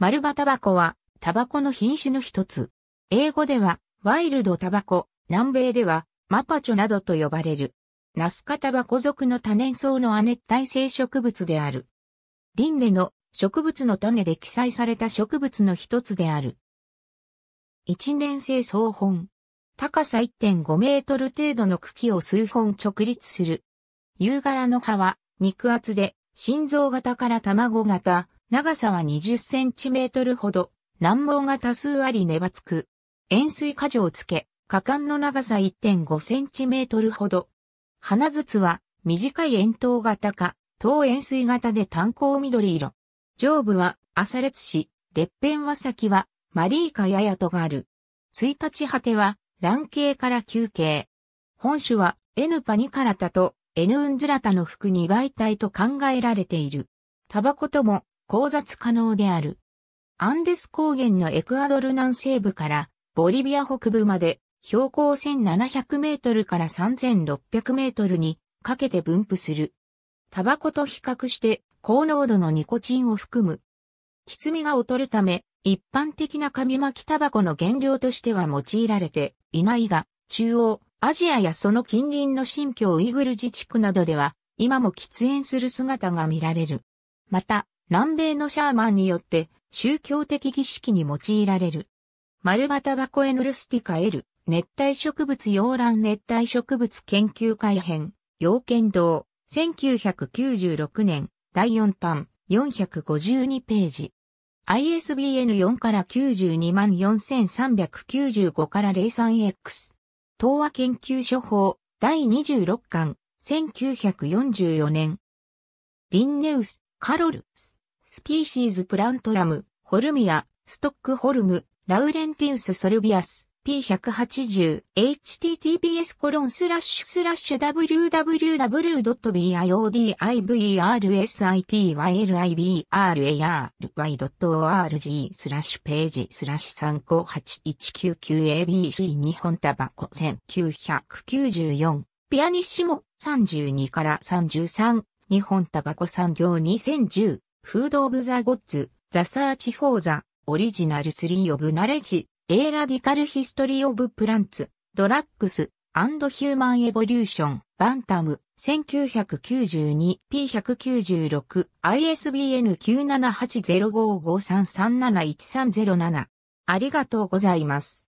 丸葉タバコは、タバコの品種の一つ。英語では、ワイルドタバコ、南米では、マパチョなどと呼ばれる。ナスカタバコ属の多年草の亜熱帯性植物である。リンネの植物の種で記載された植物の一つである。一年生草本。高さ1.5メートル程度の茎を数本直立する。夕柄の葉は肉厚で、心臓型から卵型、長さは20センチメートルほど、難毛が多数あり根ばつく。円錐過剰をつけ、果敢の長さ1.5センチメートルほど。花筒は短い円筒型か、等円錐型で単行緑色。上部は朝列し、列辺は先はマリーカややとがある。1日果ては卵形から球形。本種はエヌパニカラタとヌウンズラタの服に媒体と考えられている。タバコとも交雑可能である。アンデス高原のエクアドル南西部からボリビア北部まで標高1700メートルから3600メートルにかけて分布する。タバコと比較して高濃度のニコチンを含む。きつみが劣るため、一般的な紙巻きタバコの原料としては用いられていないが、中央、アジアやその近隣の新疆ウイグル自治区などでは、今も喫煙する姿が見られる。また、南米のシャーマンによって宗教的儀式に用いられる。丸バタバコエヌルスティカエル、熱帯植物洋蘭熱帯植物研究会編、洋剣堂、1996年、第4版、452ページ。ISBN4 から924,395から 03X。東和研究所法、第26巻、1944年。リンネウス、カロルス。スピーシーズプラントラム、ホルミア、ストックホルム、ラウレンティウスソルビアス、P180、https コロンスラッシュスラッシュ www.biodiversitylibray.org スラッシュページスラッシュ 35819QABC 日本タバコ1994ピアニッシモ32から33日本タバコ産業2010フード・オブ・ザ・ゴッズ、ザ・サーチ・フォー・ザ・オリジナル・ツリー・オブ・ナレッジ、エー・ラディカル・ヒストリー・オブ・プランツ、ドラッグス、アンド・ヒューマン・エボリューション、バンタム、1992P196、ISBN 9780553371307。ありがとうございます。